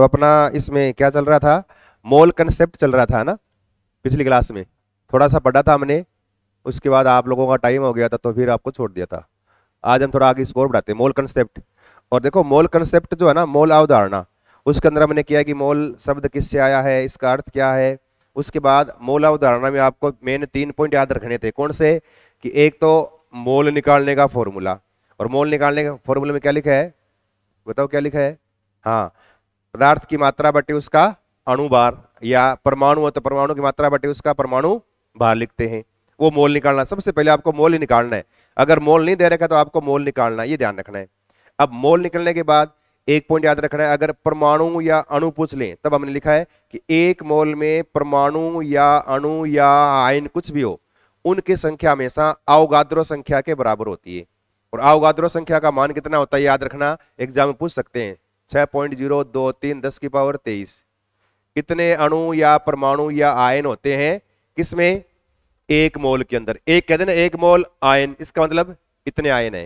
तो अपना इसमें क्या चल रहा था मोल कंसेप्ट चल रहा था ना पिछली क्लास में थोड़ा सा पढ़ा था हमने उसके बाद आप लोगों का टाइम हो गया था तो फिर आपको छोड़ दिया था आज हम थोड़ा आगे स्कोर बढ़ाते मोल कंसेप्ट और देखो मोल कंसेप्ट जो है ना मोल अवधारणा उसके अंदर हमने किया कि मोल शब्द किससे आया है इसका अर्थ क्या है उसके बाद मोल अवधारणा में आपको मेन तीन पॉइंट याद रखने थे कौन से कि एक तो मोल निकालने का फॉर्मूला और मोल निकालने का फॉर्मूला में क्या लिखा है बताओ क्या लिखा है हाँ पदार्थ की मात्रा बटे उसका अणुभार या परमाणु तो परमाणु की मात्रा बटे उसका परमाणु भार लिखते हैं वो मोल निकालना सबसे पहले आपको मोल ही निकालना है अगर मोल नहीं दे रखा तो आपको मोल निकालना ये ध्यान रखना है अब मोल निकलने के बाद एक पॉइंट याद रखना है अगर परमाणु या अणु पूछ लें तब हमने लिखा है कि एक मोल में परमाणु या अणु या आयन कुछ भी हो उनकी संख्या हमेशा अवगाद्रो संख्या के बराबर होती है और अवगाद्रो संख्या का मान कितना होता है याद रखना एग्जाम में पूछ सकते हैं छह पॉइंट जीरो दो तीन दस की पावर तेईस कितने अणु या परमाणु या आयन होते हैं किसमें एक मोल के अंदर एक कहते ना एक मोल आयन इसका मतलब इतने आयन है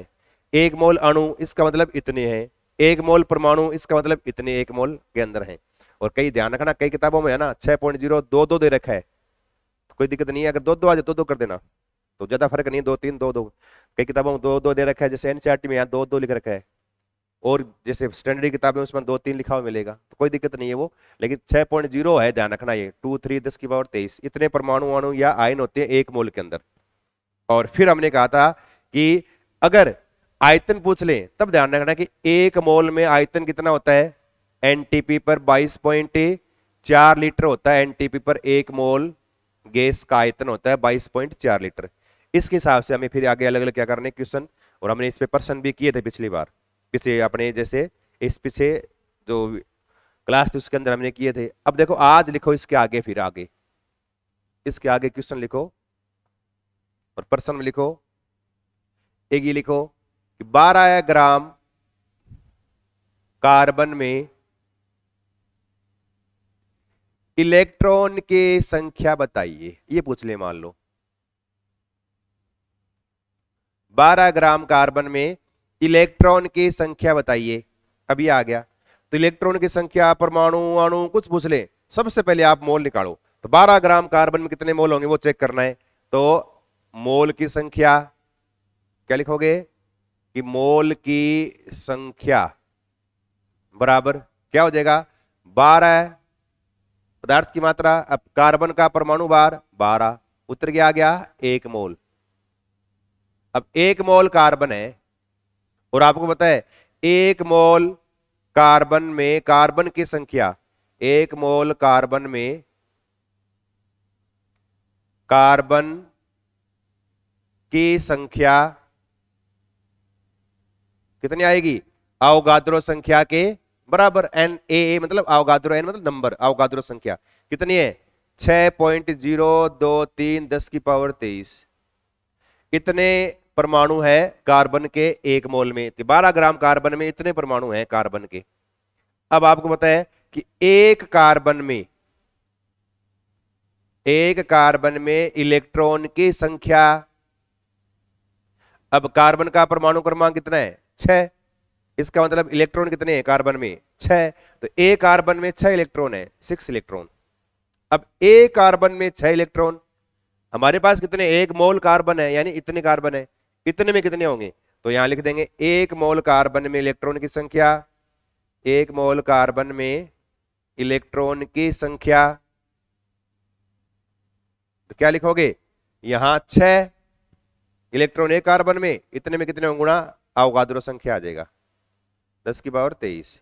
एक मोल अणु इसका मतलब इतने हैं एक मोल परमाणु इसका मतलब इतने एक मोल के अंदर है और कई ध्यान रखना कई किताबों में है ना छह पॉइंट जीरो दो दो दे रखा है तो कोई दिक्कत नहीं है अगर दो दो आ जाए दो तो दो कर देना तो ज्यादा फर्क नहीं दो तीन दो दो कई किताबों में दो दो दे रखा है जैसे एनसीआर में यहाँ दो दो लिख रखा है और जैसे स्टैंडर्ड किताब है उसमें दो तीन लिखा हुआ मिलेगा तो कोई दिक्कत नहीं है वो लेकिन 6.0 है ध्यान रखना ये टू थ्री दस की पावर तेईस इतने परमाणु अणु या आयन होते हैं एक मोल के अंदर और फिर हमने कहा था कि अगर आयतन पूछ ले तब ध्यान रखना कि एक मोल में आयतन कितना होता है एनटीपी पर बाईस पॉइंट चार लीटर होता है एनटीपी पर एक मोल गैस का आयतन होता है बाईस पॉइंट चार लीटर इसके हिसाब से हमें फिर आगे अलग अलग क्या करने क्वेश्चन और हमने इस पे प्रश्न भी किए थे पिछली बार किसी अपने जैसे इस पीछे जो क्लास थी उसके अंदर हमने किए थे अब देखो आज लिखो इसके आगे फिर आगे इसके आगे क्वेश्चन लिखो और प्रश्न में लिखो एक ही लिखो कि 12 ग्राम कार्बन में इलेक्ट्रॉन के संख्या बताइए ये पूछ ले मान लो 12 ग्राम कार्बन में इलेक्ट्रॉन की संख्या बताइए अभी आ गया तो इलेक्ट्रॉन की संख्या परमाणु अणु कुछ पूछ ले सबसे पहले आप मोल निकालो तो 12 ग्राम कार्बन में कितने मोल होंगे वो चेक करना है तो मोल की संख्या क्या लिखोगे कि मोल की संख्या बराबर क्या हो जाएगा 12 पदार्थ की मात्रा अब कार्बन का परमाणु बार 12 उत्तर क्या आ गया एक मोल अब एक मोल कार्बन है और आपको पता है एक मोल कार्बन में कार्बन की संख्या एक मोल कार्बन में कार्बन की संख्या कितनी आएगी अवगाद्रो संख्या के बराबर एन ए ए मतलब अवगाद्रो एन मतलब नंबर अवगाद्रो संख्या कितनी है छह पॉइंट जीरो दो तीन दस की पावर तेईस इतने परमाणु है कार्बन के एक मोल में बारह ग्राम कार्बन में इतने परमाणु हैं कार्बन के अब आपको बताए कि एक कार्बन में एक कार्बन में इलेक्ट्रॉन की संख्या अब कार्बन का परमाणु क्रमांक कितना है छह इसका मतलब इलेक्ट्रॉन कितने हैं कार्बन में छह तो एक कार्बन में छह इलेक्ट्रॉन है सिक्स इलेक्ट्रॉन अब एक कार्बन में छह इलेक्ट्रॉन हमारे पास कितने एक मोल कार्बन है यानी इतने कार्बन है इतने में कितने होंगे तो यहां लिख देंगे एक मोल कार्बन में इलेक्ट्रॉन की संख्या एक मोल कार्बन में इलेक्ट्रॉन की संख्या तो क्या लिखोगे यहां छह इलेक्ट्रॉन एक कार्बन में इतने में कितने गुणा अवगाद्रो संख्या आ जाएगा दस की पावर तेईस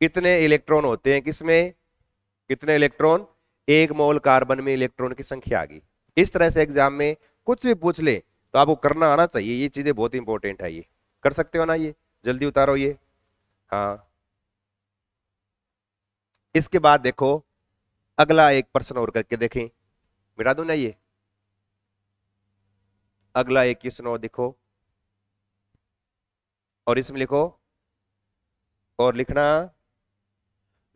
कितने इलेक्ट्रॉन होते हैं किसमें कितने इलेक्ट्रॉन एक मोल कार्बन में इलेक्ट्रॉन की संख्या आ गई इस तरह से एग्जाम में कुछ भी पूछ ले तो आपको करना आना चाहिए ये चीज़ें बहुत इंपॉर्टेंट है ये कर सकते हो ना ये जल्दी उतारो ये हाँ इसके बाद देखो अगला एक प्रश्न और करके देखें मिटा दू ना ये अगला एक क्वेश्चन और देखो और इसमें लिखो और लिखना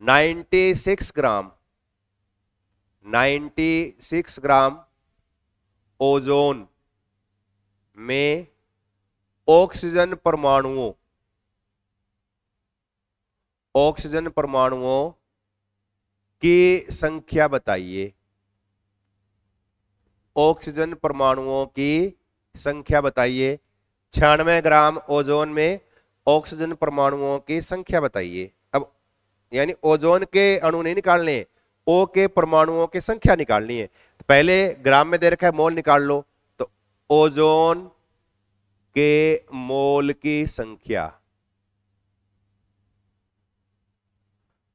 96 ग्राम 96 ग्राम ओजोन में ऑक्सीजन परमाणुओं ऑक्सीजन परमाणुओं की संख्या बताइए ऑक्सीजन परमाणुओं की संख्या बताइए छियानवे ग्राम ओजोन में ऑक्सीजन परमाणुओं की संख्या बताइए अब यानी ओजोन के अणु नहीं निकालने ओ के परमाणुओं की संख्या निकालनी है पहले ग्राम में दे रखा है मोल निकाल लो ओजोन के मोल की संख्या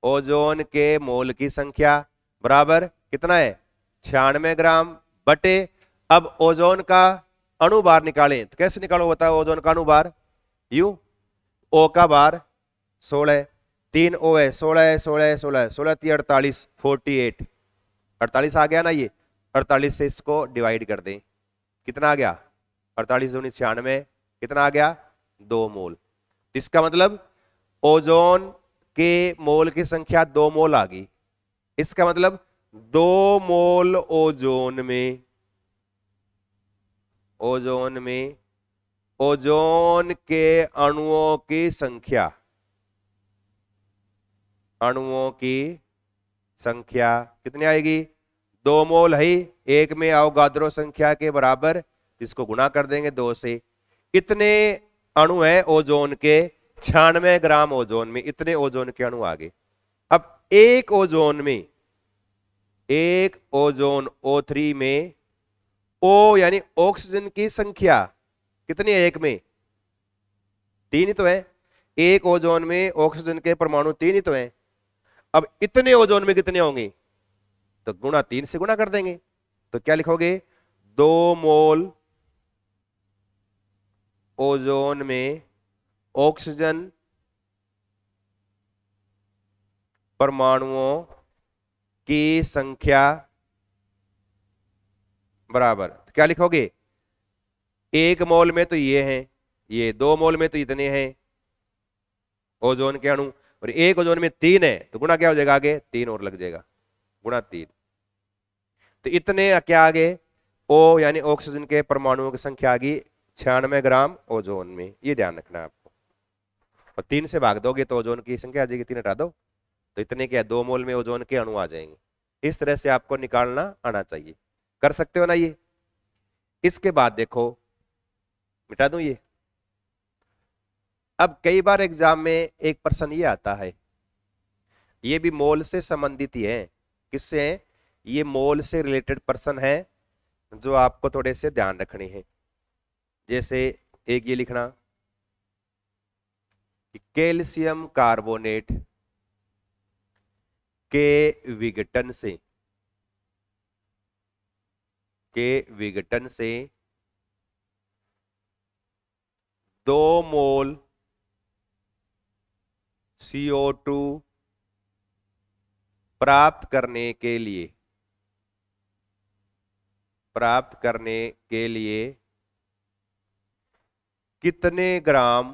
ओजोन के मोल की संख्या बराबर कितना है छियानवे ग्राम बटे अब ओजोन का अनुबार निकालें तो कैसे निकालो बताओ ओजोन का अनुबार यू ओ का बार सोलह तीन ओ है सोलह सोलह सोलह सोलह ती अड़तालीस फोर्टी एट अड़तालीस आ गया ना ये अड़तालीस से इसको डिवाइड कर दें कितना आ गया अड़तालीस दूनी छियानवे कितना आ गया दो मोल इसका मतलब ओजोन के मोल की संख्या दो मोल आ गई इसका मतलब दो मोल ओजोन में ओजोन में ओजोन के अणुओं की संख्या अणुओं की संख्या कितनी आएगी दो मोल है एक में आओ गादरो संख्या के बराबर इसको गुणा कर देंगे दो से इतने अणु है ओजोन के छियानवे ग्राम ओजोन में इतने ओजोन के अणु आगे अब एक ओजोन में एक ओजोन ओ थ्री में ओ यानी ऑक्सीजन की संख्या कितनी है एक में तीन ही तो है एक ओजोन में ऑक्सीजन के परमाणु तीन ही तो है अब इतने ओजोन में कितने होंगे तो गुणा तीन से गुणा कर देंगे तो क्या लिखोगे दो मोल ओजोन में ऑक्सीजन परमाणुओं की संख्या बराबर तो क्या लिखोगे एक मोल में तो ये हैं ये दो मोल में तो इतने हैं ओजोन के अणु और एक ओजोन में तीन है तो गुणा क्या हो जाएगा आगे तीन और लग जाएगा गुणा तीन तो इतने क्या आ गए ओ यानी ऑक्सीजन के परमाणुओं की संख्या आ गई छियानवे ग्राम ओजोन में ये ध्यान रखना आपको और तीन से भाग दोगे तो ओजोन की संख्या आ जाएगी तीन हटा दो तो इतने क्या दो मोल में ओजोन के अणु आ जाएंगे इस तरह से आपको निकालना आना चाहिए कर सकते हो ना ये इसके बाद देखो मिटा दू ये अब कई बार एग्जाम में एक प्रश्न ये आता है ये भी मोल से संबंधित ही है किससे है ये मोल से रिलेटेड पर्सन है जो आपको थोड़े से ध्यान रखने हैं जैसे एक ये लिखना कैल्शियम कार्बोनेट के विघटन से के विघटन से दो मोल CO2 प्राप्त करने के लिए प्राप्त करने के लिए कितने ग्राम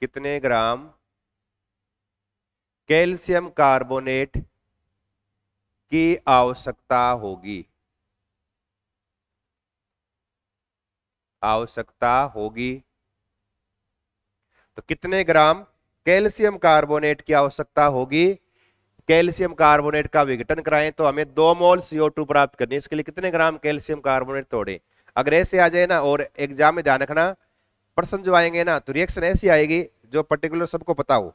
कितने ग्राम कैल्शियम कार्बोनेट की आवश्यकता होगी आवश्यकता होगी तो कितने ग्राम कैल्शियम कार्बोनेट की आवश्यकता होगी कैल्शियम कार्बोनेट का विघटन कराएं तो हमें दो मोल CO2 प्राप्त करनी है इसके लिए कितने ग्राम कैल्शियम कार्बोनेट तोड़े अगर ऐसे आ जाए ना और एग्जाम में ध्यान रखना प्रश्न जो आएंगे ना तो रिएक्शन ऐसी आएगी जो पर्टिकुलर सबको पता हो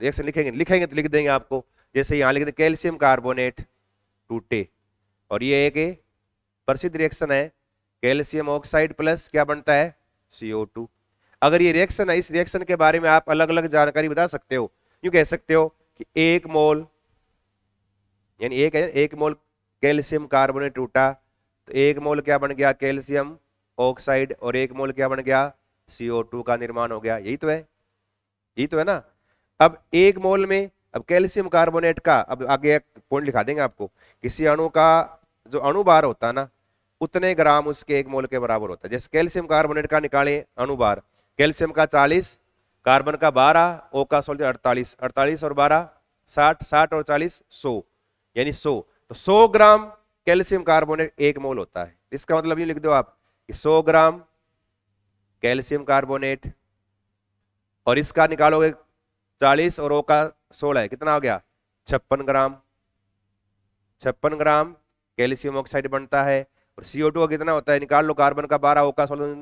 रिएक्शन लिखेंगे लिखेंगे तो लिख देंगे आपको जैसे यहाँ लिख कैल्शियम कार्बोनेट टूटे और ये एक प्रसिद्ध रिएक्शन है कैल्शियम ऑक्साइड प्लस क्या बनता है टू अगर ये रिएक्शन है इस रिएक्शन के बारे में आप अलग अलग जानकारी बता सकते हो यूँ कह सकते हो कि एक मोल यानी एक है एक मोल कैल्शियम कार्बोनेट टूटा तो एक मोल क्या बन गया कैल्शियम ऑक्साइड और एक मोल क्या बन गया CO2 का निर्माण हो गया यही तो है यही तो है ना अब एक मोल में अब कैल्शियम कार्बोनेट का अब आगे एक पॉइंट लिखा देंगे आपको किसी अणु का जो अणुबार होता है ना उतने ग्राम उसके एक मोल के बराबर होता है जैसे कैल्शियम कार्बोनेट का निकाले अणुबार कैल्शियम का चालीस कार्बन का 12 ओ का सोल्जर 48 48 और 12 60 60 और 40 100 यानी 100 तो 100 ग्राम कैल्शियम कार्बोनेट एक मोल होता है इसका मतलब ये लिख दो आप कि 100 ग्राम कैल्शियम कार्बोनेट और इसका निकालोगे 40 और ओ का 16 कितना हो गया छप्पन ग्राम छप्पन ग्राम कैल्शियम ऑक्साइड बनता है और सीओ कितना होता है निकाल लो कार्बन का 12 ओ का सोलह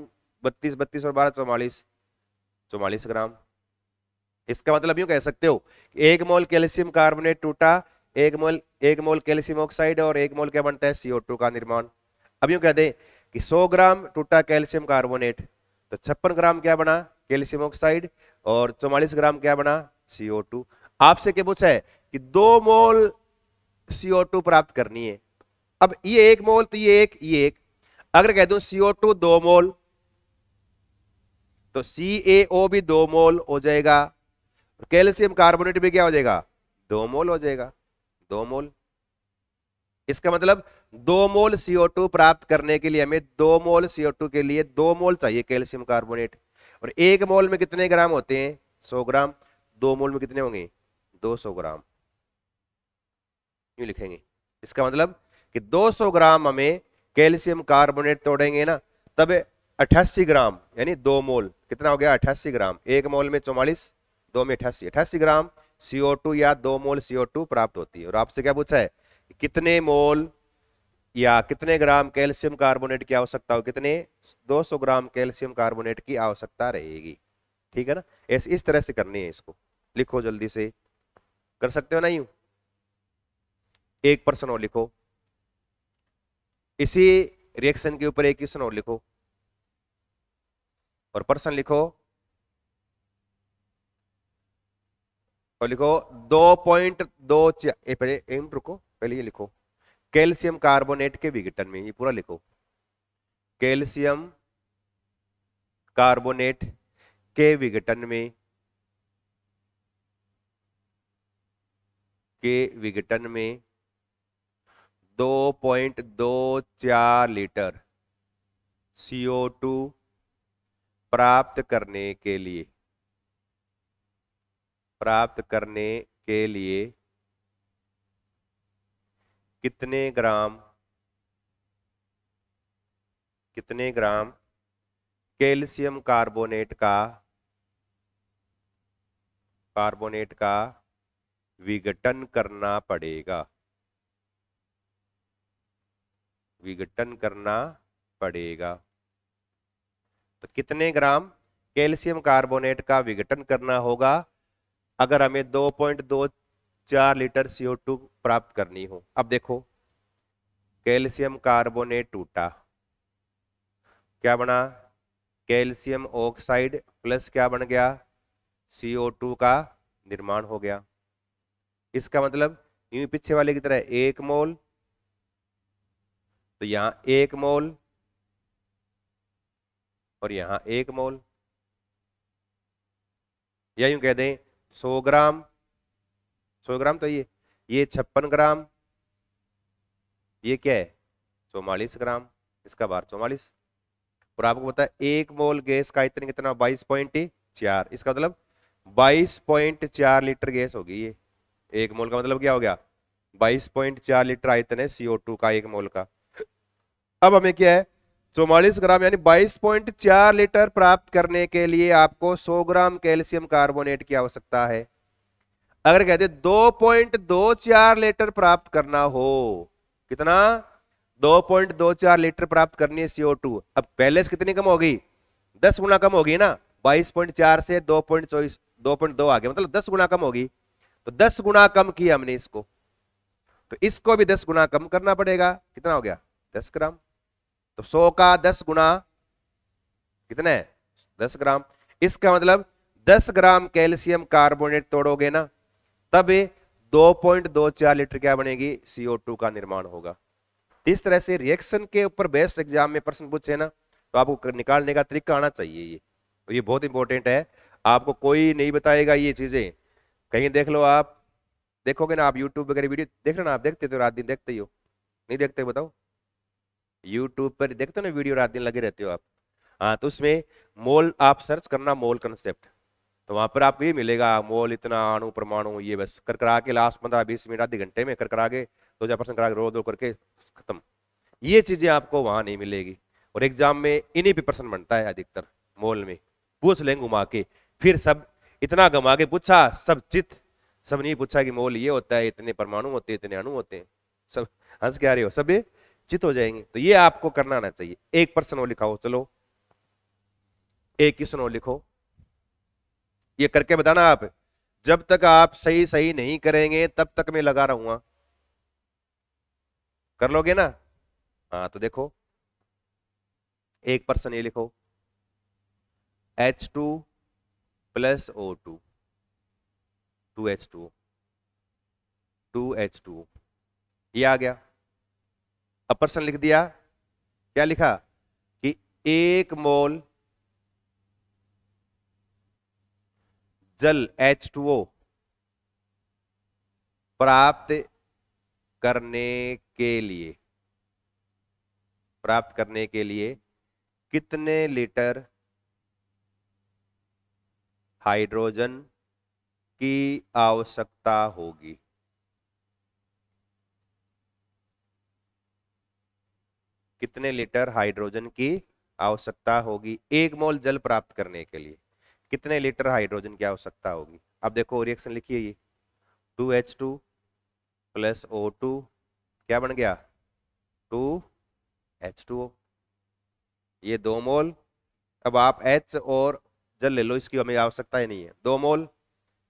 बत्तीस बत्तीस और बारह चौवालीस चौवालीस ग्राम इसका मतलब यू कह सकते हो एक मोल कैल्शियम कार्बोनेट टूटा एक मोल एक मोल कैल्शियम ऑक्साइड और एक मोल क्या बनता है सीओ टू का निर्माण अब यू कह दे कि 100 ग्राम टूटा कैल्शियम कार्बोनेट तो छप्पन ग्राम क्या बना कैल्शियम ऑक्साइड और चौवालीस ग्राम क्या बना सीओ टू आपसे क्या पूछा है कि दो मोल सीओ टू प्राप्त करनी है अब ये एक मोल तो ये एक ये एक अगर कह दू सीओ टू दो मोल तो सी ओ भी दो मोल हो जाएगा कैल्शियम कार्बोनेट भी क्या हो जाएगा दो मोल हो जाएगा दो मोल इसका मतलब दो मोल CO2 प्राप्त करने के लिए हमें दो मोल CO2 के लिए दो मोल चाहिए कैल्शियम कार्बोनेट और एक मोल में कितने ग्राम होते हैं सौ ग्राम दो मोल में कितने होंगे दो सौ ग्राम यूं लिखेंगे इसका मतलब कि 200 ग्राम हमें कैल्शियम कार्बोनेट तोड़ेंगे ना तब अठासी ग्राम यानी दो मोल कितना हो गया अठासी ग्राम एक मोल में चौवालीस दो में अठासी अठासी ग्राम CO2 या दो मोल CO2 प्राप्त होती है और आपसे क्या पूछा है कितने मोल या कितने ग्राम कैल्शियम कार्बोनेट की आवश्यकता हो कितने 200 ग्राम कैल्शियम कार्बोनेट की आवश्यकता रहेगी ठीक है ना इस इस तरह से करनी है इसको लिखो जल्दी से कर सकते हो ना यू एक प्रश्न और लिखो इसी रिएक्शन के ऊपर एक क्वेश्चन और लिखो और पर्सन लिखो और लिखो दो पॉइंट दो चार एम रुको पहले ये लिखो कैल्शियम कार्बोनेट के विघटन में ये पूरा लिखो कैल्शियम कार्बोनेट के विघटन में के विघटन में दो दो पॉइंट चार लीटर सीओ टू प्राप्त करने के लिए प्राप्त करने के लिए कितने ग्राम कितने ग्राम कैल्शियम कार्बोनेट का कार्बोनेट का विघटन करना पड़ेगा विघटन करना पड़ेगा तो कितने ग्राम कैल्शियम कार्बोनेट का विघटन करना होगा अगर हमें 2.24 लीटर CO2 प्राप्त करनी हो अब देखो कैल्शियम कार्बोनेट टूटा क्या बना कैल्शियम ऑक्साइड प्लस क्या बन गया CO2 का निर्माण हो गया इसका मतलब यूं पीछे वाले की तरह एक मोल तो यहां एक मोल और यहां एक मोल या यूं कह दें 100 ग्राम 100 ग्राम तो ये ये छप्पन ग्राम ये क्या है चौवालीस ग्राम इसका बार चौवालीस और आपको पता है एक मोल गैस का इतने कितना बाईस पॉइंट चार इसका मतलब बाईस पॉइंट चार लीटर गैस होगी ये एक मोल का मतलब क्या हो गया बाईस पॉइंट चार लीटर आयतन है सीओ टू का एक मोल का अब हमें क्या है चौवालीस ग्राम यानी बाईस पॉइंट चार लीटर प्राप्त करने के लिए आपको 100 ग्राम कैल्शियम कार्बोनेट की आवश्यकता है अगर कहते चार लीटर प्राप्त करना हो कितना चार लीटर प्राप्त करनी है सीओ टू अब पहले से कितनी कम होगी दस गुना कम होगी ना बाईस पॉइंट चार से दो पॉइंट चौबीस दो पॉइंट दो आगे मतलब दस गुना कम होगी तो दस गुना कम किया हमने इसको तो इसको भी दस गुना कम करना पड़ेगा कितना हो गया दस ग्राम तो सौ का दस गुना कितना है दस ग्राम इसका मतलब दस ग्राम कैल्शियम कार्बोनेट तोड़ोगे ना तब दो पॉइंट दो चार लीटर क्या बनेगी सीओ टू का निर्माण होगा इस तरह से रिएक्शन के ऊपर बेस्ट एग्जाम में प्रश्न पूछे ना तो आपको निकालने का तरीका आना चाहिए ये तो ये बहुत इंपॉर्टेंट है आपको कोई नहीं बताएगा ये चीजें कहीं देख लो आप देखोगे ना आप यूट्यूब वगैरह वीडियो देख लो ना आप देखते तो रात दिन देखते ही हो नहीं देखते बताओ यूट्यूब पर देखते हो ना वीडियो रात दिन लगे रहते हो आप हाँ तो उसमें मोल आप सर्च करना मोल कंसेप्ट तो वहां पर आपको ये मिलेगा मोल इतना अणु परमाणु ये बस कर करा के लास्ट पंद्रह बीस मिनट आधे घंटे में कर करा के दो हज़ार परसेंट करा के रो दो करके खत्म ये चीज़ें आपको वहाँ नहीं मिलेगी और एग्जाम में इन्हीं पे प्रश्न बनता है अधिकतर मोल में पूछ लेंगे घुमा के फिर सब इतना घुमा के पूछा सब चित सब नहीं पूछा कि मोल ये होता है इतने परमाणु होते हैं इतने अणु होते हैं सब हंस के आ रहे हो सब ये चित हो जाएंगे तो ये आपको करना आना चाहिए एक पर्सन स्नो लिखाओ चलो एक ही लिखो ये करके बताना आप जब तक आप सही सही नहीं करेंगे तब तक मैं लगा रहूंगा कर लोगे ना हाँ तो देखो एक पर्सन ये लिखो H two plus O two two H two two H two ये आ गया अपर्सन लिख दिया क्या लिखा कि एक मोल जल एच टू ओ प्राप्त करने के लिए प्राप्त करने के लिए कितने लीटर हाइड्रोजन की आवश्यकता होगी कितने लीटर हाइड्रोजन की आवश्यकता होगी एक मोल जल प्राप्त करने के लिए कितने लीटर हाइड्रोजन की आवश्यकता होगी अब देखो रिएक्शन लिखिए ये two H two plus O two क्या बन गया टू एच टू ओ ये दो मोल अब आप एच और जल ले लो इसकी हमें आवश्यकता ही नहीं है दो मोल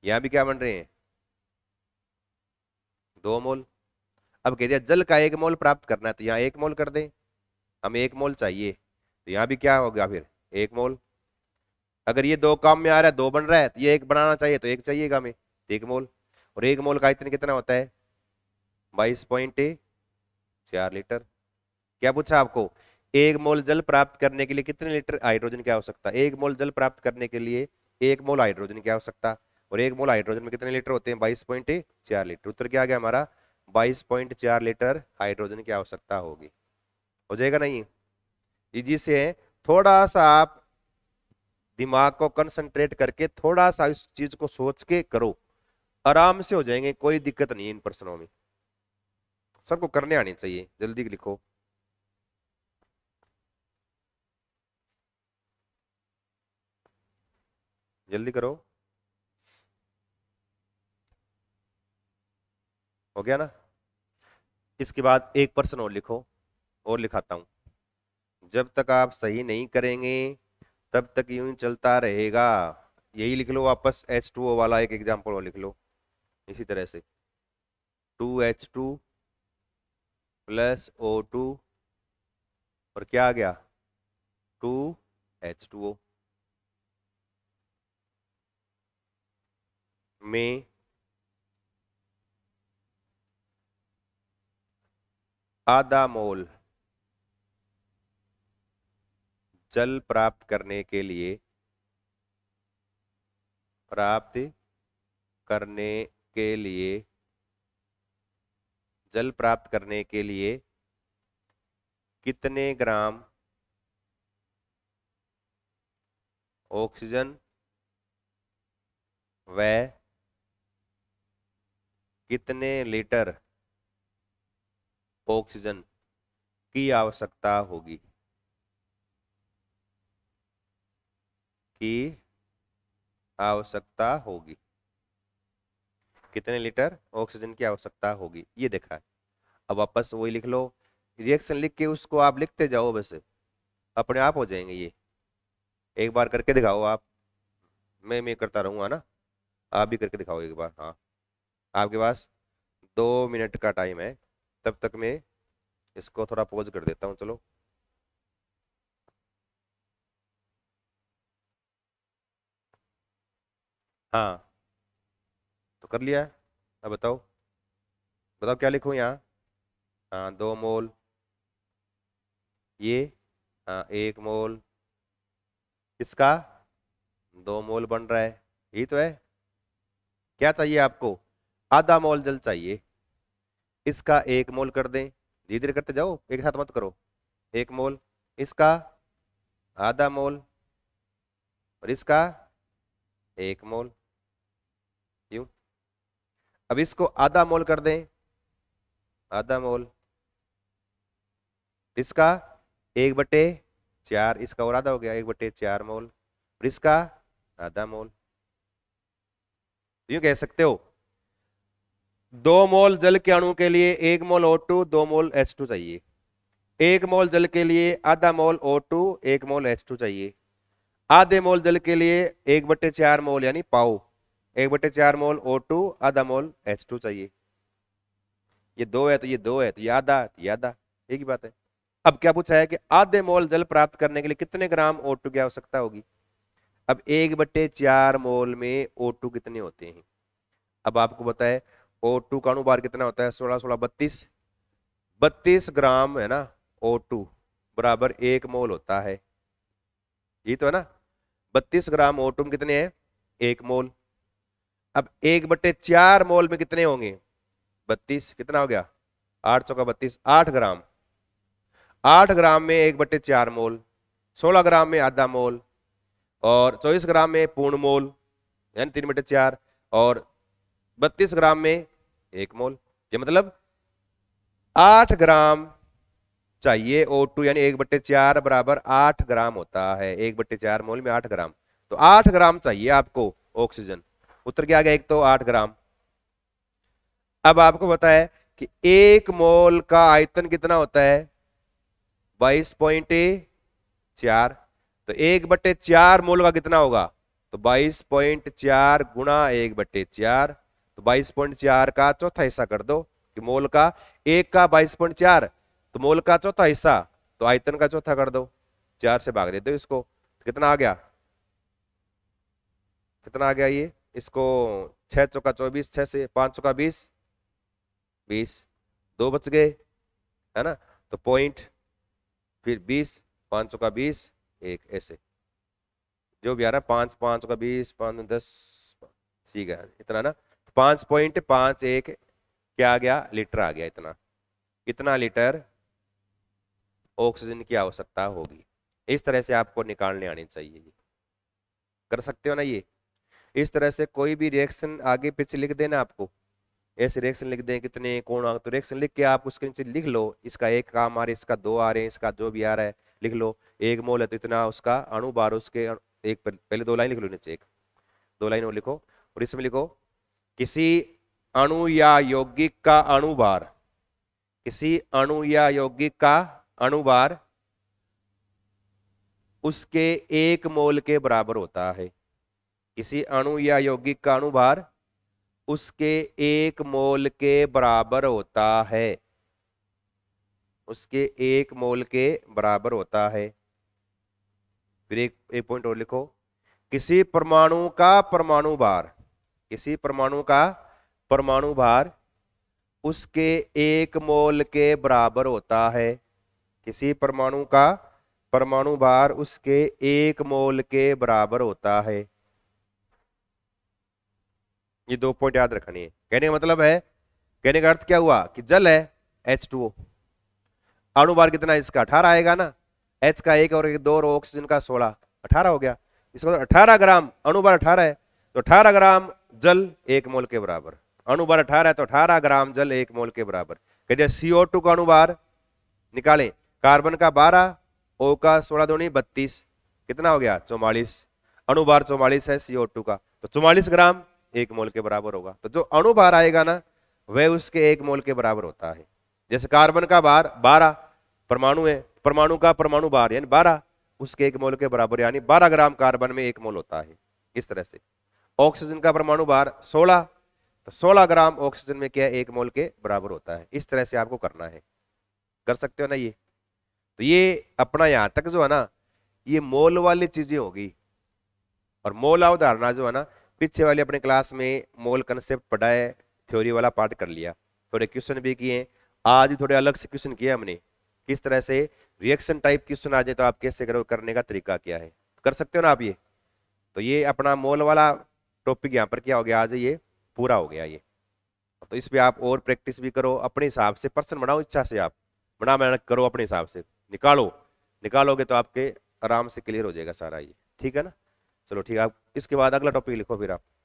यहां भी क्या बन रहे हैं दो मोल अब कह दिया जल का एक मोल प्राप्त करना है तो यहां एक मोल कर दें हमें एक मोल चाहिए तो यहाँ भी क्या हो गया फिर एक मोल अगर ये दो काम में आ रहा है दो बन रहा है तो ये एक बनाना चाहिए तो एक चाहिएगा हमें तो एक मोल और एक मोल का इतने कितना होता है बाईस पॉइंट चार लीटर क्या पूछा आपको एक मोल जल प्राप्त करने के लिए कितने लीटर हाइड्रोजन की आवश्यकता एक मोल जल प्राप्त करने के लिए एक मोल हाइड्रोजन की आवश्यकता और एक मोल हाइड्रोजन में कितने लीटर होते हैं बाईस पॉइंट चार लीटर उत्तर क्या आ गया हमारा बाईस पॉइंट चार लीटर हाइड्रोजन की आवश्यकता होगी हो जाएगा नहीं इजी से है थोड़ा सा आप दिमाग को कंसंट्रेट करके थोड़ा सा इस चीज को सोच के करो आराम से हो जाएंगे कोई दिक्कत नहीं है इन प्रश्नों में सबको करने आनी चाहिए जल्दी लिखो जल्दी करो हो गया ना इसके बाद एक प्रश्न और लिखो और लिखाता हूं जब तक आप सही नहीं करेंगे तब तक यूं चलता रहेगा यही लिख लो वापस एच टू ओ वाला एक एग्जाम्पल और लिख लो इसी तरह से two H two plus O two और क्या आ गया टू एच टू ओ में आधा मोल जल प्राप्त करने के लिए प्राप्त करने के लिए जल प्राप्त करने के लिए कितने ग्राम ऑक्सीजन व कितने लीटर ऑक्सीजन की आवश्यकता होगी की आवश्यकता होगी कितने लीटर ऑक्सीजन की आवश्यकता होगी ये देखा है अब वापस वही लिख लो रिएक्शन लिख के उसको आप लिखते जाओ बस अपने आप हो जाएंगे ये एक बार करके दिखाओ आप मैं मैं करता रहूँगा ना आप भी करके दिखाओ एक बार हाँ आपके पास दो मिनट का टाइम है तब तक मैं इसको थोड़ा पॉज कर देता हूँ चलो हाँ तो कर लिया अब बताओ बताओ क्या लिखूँ यहाँ हाँ दो मोल ये हाँ एक मोल किसका दो मोल बन रहा है यही तो है क्या चाहिए आपको आधा मोल जल चाहिए इसका एक मोल कर दें धीरे धीरे करते जाओ एक साथ मत करो एक मोल इसका आधा मोल और इसका एक मोल अब इसको आधा मोल कर दें आधा मोल इसका एक बटे चार इसका और आधा हो गया एक बटे चार मोल और इसका आधा मोल यू कह सकते हो दो मोल जल के अणु के लिए एक मोल O2 दो मोल H2 चाहिए एक मोल जल के लिए आधा मोल O2 एक मोल H2 चाहिए आधे मोल जल के लिए एक बटे चार मोल यानी पाओ एक बटे चार मोल ओ टू आधा मोल एच टू चाहिए ये दो है तो ये दो है तो ये आधा तो ये आधा एक ही बात है अब क्या पूछा है कि आधे मोल जल प्राप्त करने के लिए कितने ग्राम ओ टू की आवश्यकता होगी अब एक बटे चार मोल में ओ टू कितने होते हैं अब आपको बताए ओ टू का अनुभार कितना होता है सोलह सोलह बत्तीस बत्तीस ग्राम है ना ओ टू बराबर एक मोल होता है ये तो है ना बत्तीस ग्राम ओ टू कितने हैं एक मोल अब एक बटे चार मोल में कितने होंगे बत्तीस कितना हो गया आठ सौ का बत्तीस आठ ग्राम आठ ग्राम में एक बटे चार मोल सोलह ग्राम में आधा मोल और चौबीस ग्राम में पूर्ण मोल यानी तीन बटे चार और बत्तीस ग्राम में एक मोल ये मतलब आठ ग्राम चाहिए ओ टू यानी एक बट्टे चार बराबर आठ ग्राम होता है एक बट्टे चार मोल में आठ ग्राम तो आठ ग्राम चाहिए आपको ऑक्सीजन उत्तर क्या आ गया एक तो आठ ग्राम अब आपको पता है कि एक मोल का आयतन कितना होता है बाईस पॉइंट चार तो एक बट्टे चार मोल का कितना होगा तो बाईस पॉइंट चार गुणा एक बट्टे चार तो बाईस पॉइंट चार का चौथा हिस्सा कर दो कि मोल का एक का बाईस पॉइंट चार तो मोल का चौथा हिस्सा तो आयतन का चौथा कर दो चार से भाग दे दो इसको तो कितना आ गया कितना आ गया ये इसको छः चौका चौबीस छः से पाँच चौका बीस बीस दो बच गए है ना तो पॉइंट फिर बीस पाँच चौका बीस एक ऐसे जो भी आ रहा पाँच पाँच का बीस पाँच दस ठीक है इतना ना पाँच पॉइंट पाँच एक क्या आ गया लीटर आ गया इतना कितना लीटर ऑक्सीजन की आवश्यकता होगी इस तरह से आपको निकालने आनी चाहिए कर सकते हो ना ये इस तरह से कोई भी रिएक्शन आगे पीछे लिख देना आपको ऐसे रिएक्शन लिख दें कितने कौन आ तो रिएक्शन लिख के आप उसके नीचे लिख लो इसका एक काम आ रहा है इसका दो आ रहे हैं इसका जो भी आ रहा है लिख लो एक मोल है तो इतना उसका अणु बार उसके एक पहले दो लाइन लिख लो नीचे एक दो लाइन और लिखो और इसमें लिखो किसी अणु या यौगिक का अणु बार किसी अणु या यौगिक का अणु बार उसके एक मोल के बराबर होता है किसी अणु या यौगिक का अणुभार उसके एक मोल के बराबर होता है उसके एक मोल के बराबर होता है फिर एक एक पॉइंट और लिखो किसी परमाणु का परमाणु भार किसी परमाणु का परमाणु भार उसके एक मोल के बराबर होता है किसी परमाणु का परमाणु भार उसके एक मोल के बराबर होता है ये दो पॉइंट याद रखने हैं कहने का मतलब है कहने का अर्थ क्या हुआ कि जल है एच टू अणुबार कितना इसका अठारह आएगा ना एच का एक और एक दो और ऑक्सीजन का सोलह अठारह हो गया इसका मतलब अठारह ग्राम अणुबार अठारह है तो अठारह ग्राम जल एक मोल के बराबर अणुबार अठारह है तो अठारह ग्राम जल एक मोल के बराबर कहते सीओ टू का अणुबार निकाले कार्बन का बारह ओ का सोलह दोनी बत्तीस कितना हो गया चौवालीस अणुबार चौवालीस है सीओ टू का तो चौवालीस ग्राम एक मोल के बराबर होगा तो जो अणु भार आएगा ना वह उसके एक मोल के बराबर होता है जैसे कार्बन का भार बारह परमाणु है परमाणु का परमाणु भार यानी बारह उसके एक मोल के बराबर यानी बारह ग्राम कार्बन में एक मोल होता है इस तरह से ऑक्सीजन का परमाणु भार सोलह तो सोलह ग्राम ऑक्सीजन में क्या एक मोल के बराबर होता है इस तरह से आपको करना है कर सकते हो ना ये तो ये अपना यहां तक जो है ना ये मोल वाली चीजें होगी और मोल अवधारणा जो है ना पीछे वाले अपने क्लास में मोल कंसेप्ट पढ़ा है थ्योरी वाला पार्ट कर लिया थोड़े क्वेश्चन भी किए आज थोड़े अलग से क्वेश्चन किए हमने किस तरह से रिएक्शन टाइप क्वेश्चन आ जाए तो आप कैसे करो करने का तरीका क्या है कर सकते हो ना आप ये तो ये अपना मोल वाला टॉपिक यहाँ पर क्या हो गया आज ये पूरा हो गया ये तो इस पर आप और प्रैक्टिस भी करो अपने हिसाब से पर्सन बनाओ इच्छा से आप बना मेहनत करो अपने हिसाब से निकालो निकालोगे तो आपके आराम से क्लियर हो जाएगा सारा ये ठीक है ना चलो ठीक है इसके बाद अगला टॉपिक लिखो फिर आप